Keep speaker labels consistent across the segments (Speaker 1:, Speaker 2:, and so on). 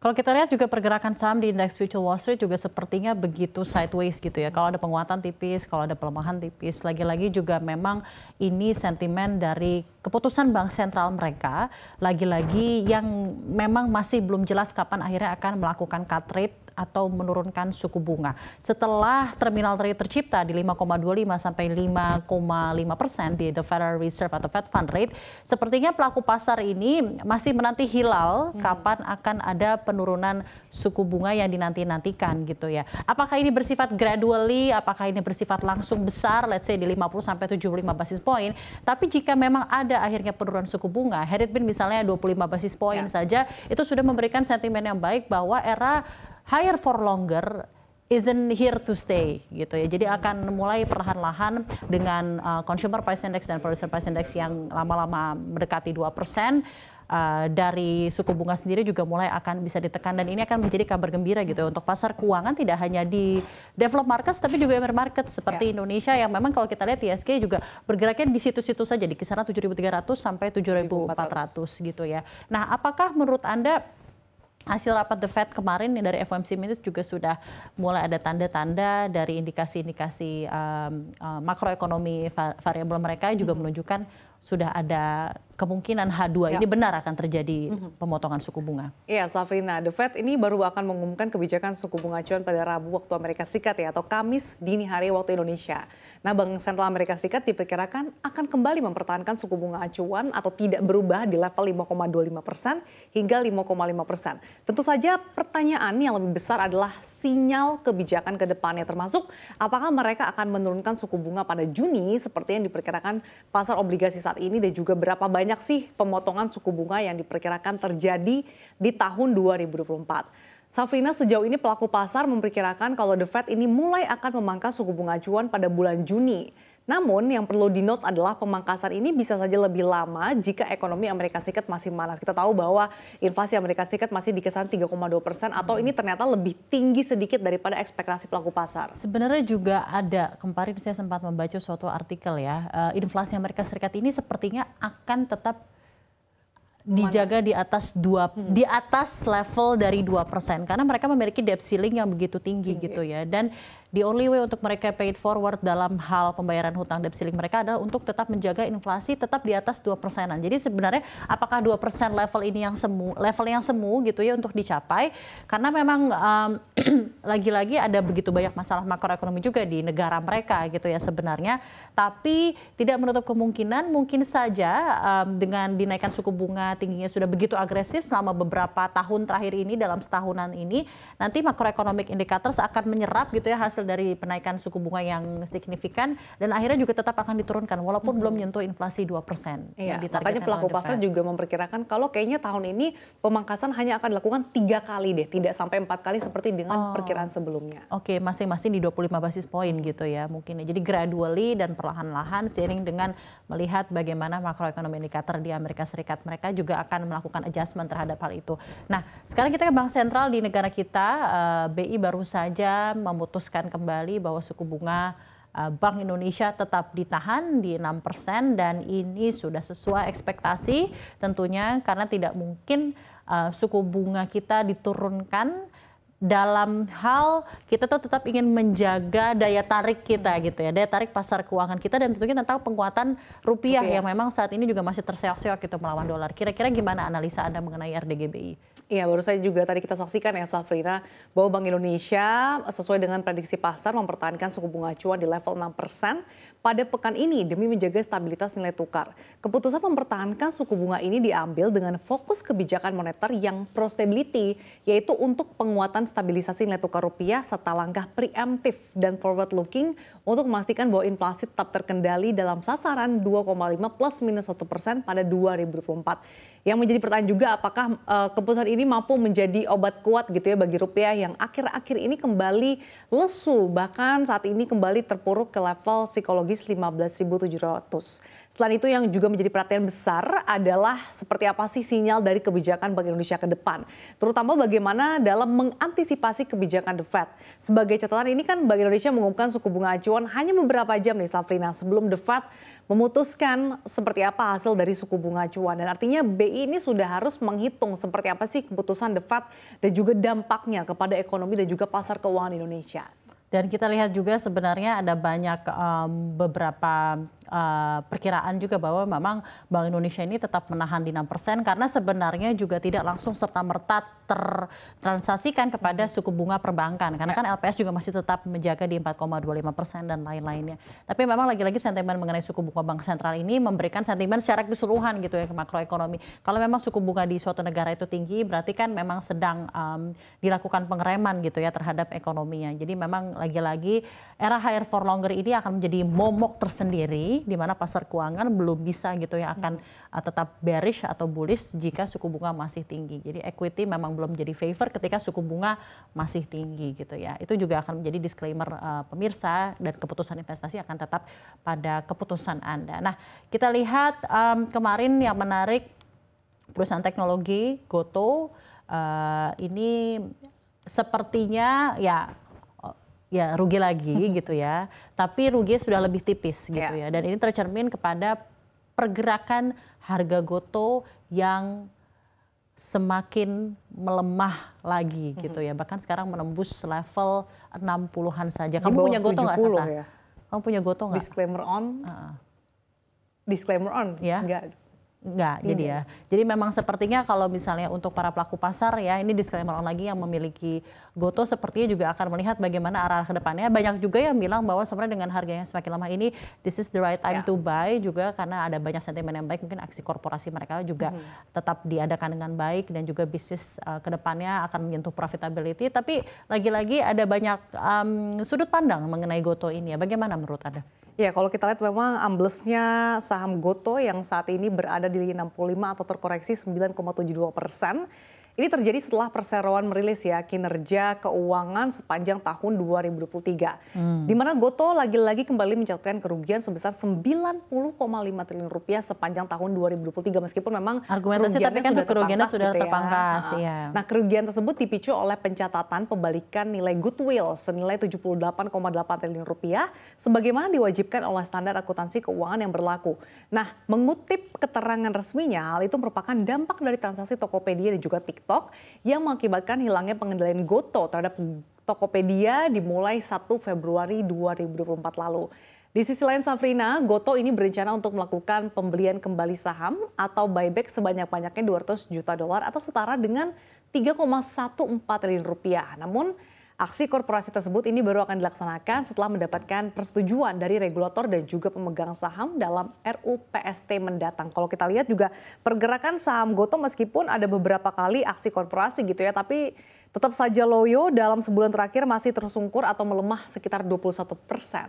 Speaker 1: Kalau kita lihat juga pergerakan saham di indeks future Wall Street juga sepertinya begitu sideways gitu ya. Kalau ada penguatan tipis, kalau ada pelemahan tipis, lagi-lagi juga memang ini sentimen dari keputusan bank sentral mereka, lagi-lagi yang memang masih belum jelas kapan akhirnya akan melakukan cut rate atau menurunkan suku bunga. Setelah terminal trade tercipta di 5,25 sampai 5,5 persen di The Federal Reserve atau Fed Fund Rate, sepertinya pelaku pasar ini masih menanti hilal hmm. kapan akan ada penurunan suku bunga yang dinanti-nantikan gitu ya. Apakah ini bersifat gradually, apakah ini bersifat langsung besar, let's say di 50 sampai 75 basis point, tapi jika memang ada akhirnya penurunan suku bunga, had it been misalnya 25 basis point ya. saja, itu sudah memberikan sentimen yang baik bahwa era higher for longer isn't here to stay gitu ya. Jadi akan mulai perlahan-lahan dengan uh, consumer price index dan producer price index yang lama-lama mendekati 2%. Uh, dari suku bunga sendiri juga mulai akan bisa ditekan dan ini akan menjadi kabar gembira gitu ya untuk pasar keuangan tidak hanya di developed markets tapi juga emerging markets seperti yeah. Indonesia yang memang kalau kita lihat TSK juga bergeraknya di situ-situ saja di kisaran 7.300 sampai 7.400 gitu ya. Nah, apakah menurut Anda hasil rapat The Fed kemarin dari FOMC Minutes juga sudah mulai ada tanda-tanda dari indikasi-indikasi um, uh, makroekonomi variabel mereka juga menunjukkan sudah ada kemungkinan H2 ya. ini benar akan terjadi mhm. pemotongan suku bunga.
Speaker 2: Iya, Safrina, The Fed ini baru akan mengumumkan kebijakan suku bunga acuan pada Rabu waktu Amerika Serikat ya atau Kamis dini hari waktu Indonesia. Nah, Bank Sentral Amerika Serikat diperkirakan akan kembali mempertahankan suku bunga acuan atau tidak berubah di level 5,25 persen hingga 5,5 persen. Tentu saja pertanyaan yang lebih besar adalah sinyal kebijakan ke depannya termasuk apakah mereka akan menurunkan suku bunga pada Juni seperti yang diperkirakan pasar obligasi saat ini dan juga berapa banyak banyak sih pemotongan suku bunga yang diperkirakan terjadi di tahun 2024? Safrina, sejauh ini pelaku pasar memperkirakan kalau The Fed ini mulai akan memangkas suku bunga acuan pada bulan Juni. Namun yang perlu di note adalah pemangkasan ini bisa saja lebih lama jika ekonomi Amerika Serikat masih malas. Kita tahu bahwa inflasi Amerika Serikat masih dikesan 3,2 persen atau ini ternyata lebih tinggi sedikit daripada ekspektasi pelaku pasar.
Speaker 1: Sebenarnya juga ada kemarin saya sempat membaca suatu artikel ya uh, inflasi Amerika Serikat ini sepertinya akan tetap dijaga di atas dua hmm. di atas level dari dua persen karena mereka memiliki debt ceiling yang begitu tinggi, tinggi. gitu ya dan the only way untuk mereka paid forward dalam hal pembayaran hutang debt mereka adalah untuk tetap menjaga inflasi tetap di atas 2 persenan. Jadi sebenarnya apakah dua persen level ini yang semu, level yang semu gitu ya untuk dicapai? Karena memang lagi-lagi um, ada begitu banyak masalah makroekonomi juga di negara mereka gitu ya sebenarnya. Tapi tidak menutup kemungkinan mungkin saja um, dengan dinaikkan suku bunga tingginya sudah begitu agresif selama beberapa tahun terakhir ini dalam setahunan ini, nanti makroekonomik indikator akan menyerap gitu ya hasil hasil dari penaikan suku bunga yang signifikan dan akhirnya juga tetap akan diturunkan walaupun hmm. belum menyentuh inflasi 2% persen. Iya, makanya pelaku pasar juga memperkirakan kalau kayaknya tahun ini pemangkasan hanya akan dilakukan tiga kali deh, tidak sampai empat kali seperti dengan oh. perkiraan sebelumnya. Oke, okay, masing-masing di 25 basis poin gitu ya mungkin ya. Jadi gradually dan perlahan-lahan seiring dengan melihat bagaimana makroekonomi indikator di Amerika Serikat mereka juga akan melakukan adjustment terhadap hal itu. Nah, sekarang kita ke bank sentral di negara kita, eh, BI baru saja memutuskan kembali bahwa suku bunga eh, Bank Indonesia tetap ditahan di 6% dan ini sudah sesuai ekspektasi tentunya karena tidak mungkin uh, suku bunga kita diturunkan dalam hal kita tuh tetap ingin menjaga daya tarik kita gitu ya daya tarik pasar keuangan kita dan tentunya tentang penguatan rupiah, okay. yang memang saat ini juga masih terseok-seok gitu melawan dolar kira-kira gimana analisa anda mengenai RDGBI?
Speaker 2: Iya, baru saja juga tadi kita saksikan ya Safrina bahwa Bank Indonesia sesuai dengan prediksi pasar mempertahankan suku bunga acuan di level 6 persen pada pekan ini demi menjaga stabilitas nilai tukar. Keputusan mempertahankan suku bunga ini diambil dengan fokus kebijakan moneter yang pro stability, yaitu untuk penguatan stabilisasi nilai tukar rupiah serta langkah preemptif dan forward looking untuk memastikan bahwa inflasi tetap terkendali dalam sasaran 2,5 plus minus 1 persen pada 2024. Yang menjadi pertanyaan juga apakah uh, keputusan ini mampu menjadi obat kuat gitu ya bagi rupiah yang akhir-akhir ini kembali lesu bahkan saat ini kembali terpuruk ke level psikologis 15.700. Selain itu yang juga menjadi perhatian besar adalah seperti apa sih sinyal dari kebijakan Bank Indonesia ke depan. Terutama bagaimana dalam mengantisipasi kebijakan The Fed. Sebagai catatan ini kan Bank Indonesia mengumumkan suku bunga acuan hanya beberapa jam nih Safrina sebelum The Fed memutuskan seperti apa hasil dari suku bunga acuan. Dan artinya BI ini sudah harus menghitung seperti apa sih keputusan The Fed dan juga dampaknya kepada ekonomi dan juga pasar keuangan Indonesia.
Speaker 1: Dan kita lihat juga sebenarnya ada banyak um, beberapa uh, perkiraan juga bahwa memang Bank Indonesia ini tetap menahan di 6% karena sebenarnya juga tidak langsung serta-merta tertransaksikan kepada suku bunga perbankan. Karena kan LPS juga masih tetap menjaga di 4,25% dan lain-lainnya. Tapi memang lagi-lagi sentimen mengenai suku bunga Bank Sentral ini memberikan sentimen secara keseluruhan gitu ya ke makroekonomi. Kalau memang suku bunga di suatu negara itu tinggi berarti kan memang sedang um, dilakukan pengereman gitu ya terhadap ekonominya. Jadi memang lagi-lagi era higher for longer ini akan menjadi momok tersendiri di mana pasar keuangan belum bisa gitu ya akan uh, tetap bearish atau bullish jika suku bunga masih tinggi. Jadi equity memang belum jadi favor ketika suku bunga masih tinggi gitu ya. Itu juga akan menjadi disclaimer uh, pemirsa dan keputusan investasi akan tetap pada keputusan Anda. Nah, kita lihat um, kemarin yang menarik perusahaan teknologi Goto uh, ini sepertinya ya ya rugi lagi gitu ya. Tapi rugi sudah lebih tipis gitu yeah. ya. Dan ini tercermin kepada pergerakan harga goto yang semakin melemah lagi gitu ya. Bahkan sekarang menembus level 60-an saja. Kamu punya goto nggak Sasa? Ya. Kamu punya goto nggak? Disclaimer on. Uh. Disclaimer on. Ya. Enggak Enggak, hmm. jadi iya. ya. Jadi memang sepertinya kalau misalnya untuk para pelaku pasar ya, ini disclaimer lagi yang memiliki goto sepertinya juga akan melihat bagaimana arah ke depannya. Banyak juga yang bilang bahwa sebenarnya dengan harganya semakin lama ini, this is the right time yeah. to buy juga karena ada banyak sentimen yang baik, mungkin aksi korporasi mereka juga hmm. tetap diadakan dengan baik dan juga bisnis uh, ke depannya akan menyentuh profitability. Tapi lagi-lagi ada banyak um, sudut pandang mengenai goto ini ya. Bagaimana menurut Anda? Ya, kalau kita lihat memang
Speaker 2: amblesnya saham Goto yang saat ini berada di 65 atau terkoreksi 9,72 persen. Ini terjadi setelah perseroan merilis ya kinerja keuangan sepanjang tahun 2023. Hmm. Di mana Goto lagi-lagi kembali mencatatkan kerugian sebesar 90,5 triliun rupiah sepanjang tahun 2023 meskipun memang argumentasi tapi kan sudah kerugiannya sudah gitu ya. terpangkas ya. ya. Nah, kerugian tersebut dipicu oleh pencatatan pembalikan nilai goodwill senilai 78,8 triliun rupiah sebagaimana diwajibkan oleh standar akuntansi keuangan yang berlaku. Nah, mengutip keterangan resminya, hal itu merupakan dampak dari transaksi Tokopedia dan juga TikTok TikTok yang mengakibatkan hilangnya pengendalian Goto terhadap Tokopedia dimulai 1 Februari 2024 lalu. Di sisi lain Safrina, Goto ini berencana untuk melakukan pembelian kembali saham atau buyback sebanyak-banyaknya 200 juta dolar atau setara dengan 3,14 triliun rupiah. Namun Aksi korporasi tersebut ini baru akan dilaksanakan setelah mendapatkan persetujuan dari regulator dan juga pemegang saham dalam RUPST mendatang. Kalau kita lihat juga pergerakan saham Goto meskipun ada beberapa kali aksi korporasi gitu ya, tapi tetap saja loyo dalam sebulan terakhir masih tersungkur atau melemah sekitar
Speaker 1: 21 persen.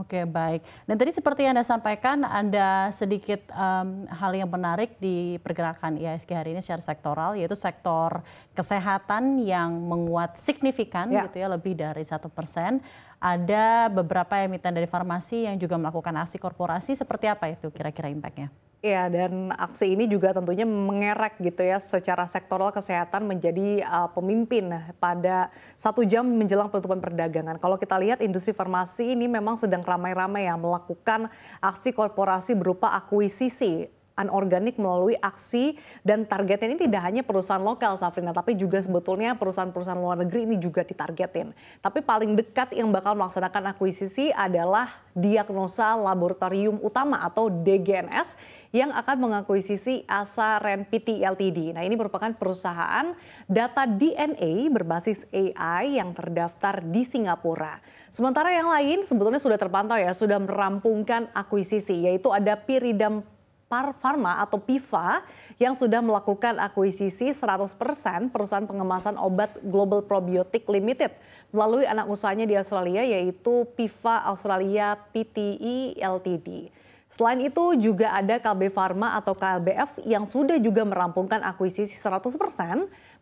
Speaker 1: Oke baik. Dan tadi seperti yang anda sampaikan, ada sedikit um, hal yang menarik di pergerakan IHSG hari ini secara sektoral, yaitu sektor kesehatan yang menguat signifikan, ya. gitu ya, lebih dari satu persen. Ada beberapa emiten dari farmasi yang juga melakukan aksi korporasi. Seperti apa itu kira-kira impactnya?
Speaker 2: Ya, dan aksi ini juga tentunya mengerek gitu ya secara sektoral kesehatan menjadi uh, pemimpin pada satu jam menjelang penutupan perdagangan. Kalau kita lihat industri farmasi ini memang sedang ramai-ramai ya melakukan aksi korporasi berupa akuisisi anorganik melalui aksi dan targetnya ini tidak hanya perusahaan lokal Safrina tapi juga sebetulnya perusahaan-perusahaan luar negeri ini juga ditargetin. Tapi paling dekat yang bakal melaksanakan akuisisi adalah Diagnosa Laboratorium Utama atau DGNS yang akan mengakuisisi Asa Renpiti Ltd. Nah ini merupakan perusahaan data DNA berbasis AI yang terdaftar di Singapura. Sementara yang lain sebetulnya sudah terpantau ya, sudah merampungkan akuisisi yaitu ada Piridam Parfarma atau PIVA yang sudah melakukan akuisisi 100% perusahaan pengemasan obat Global Probiotic Limited melalui anak usahanya di Australia yaitu PIVA Australia PTE Ltd. Selain itu juga ada KB Pharma atau KBF yang sudah juga merampungkan akuisisi 100%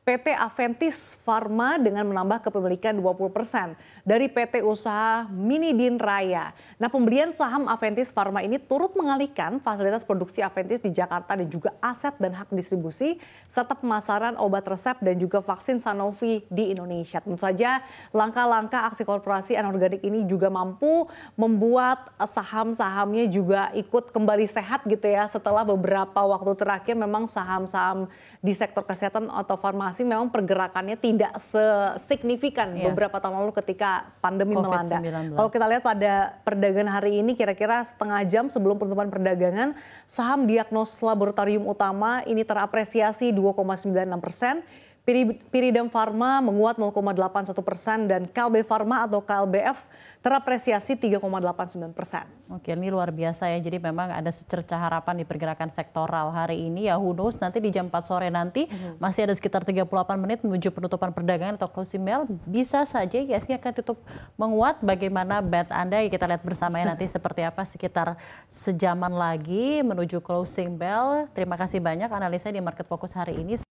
Speaker 2: PT Aventis Pharma dengan menambah kepemilikan 20% dari PT Usaha Minidin Raya. Nah pembelian saham Aventis Pharma ini turut mengalihkan fasilitas produksi Aventis di Jakarta dan juga aset dan hak distribusi serta pemasaran obat resep dan juga vaksin Sanofi di Indonesia. Tentu saja langkah-langkah aksi korporasi anorganik ini juga mampu membuat saham-sahamnya juga ikut kembali sehat gitu ya setelah beberapa waktu terakhir memang saham-saham di sektor kesehatan atau farmasi masih memang pergerakannya tidak sesignifikan yeah. beberapa tahun lalu ketika pandemi COVID melanda. Kalau kita lihat pada perdagangan hari ini kira-kira setengah jam sebelum penutupan perdagangan, saham diagnos laboratorium utama ini terapresiasi 2,96 persen Piridam Pharma menguat 0,81 persen dan Kalbe Pharma atau KLBF terapresiasi 3,89 persen.
Speaker 1: Oke, ini luar biasa ya. Jadi memang ada secerca harapan di pergerakan sektoral hari ini. Ya, who knows, nanti di jam 4 sore nanti hmm. masih ada sekitar 38 menit menuju penutupan perdagangan atau closing bell. Bisa saja ISG akan tutup menguat. Bagaimana bet Anda? Ya, kita lihat bersama ya nanti seperti apa sekitar sejaman lagi menuju closing bell. Terima kasih banyak analisa di Market Fokus hari ini.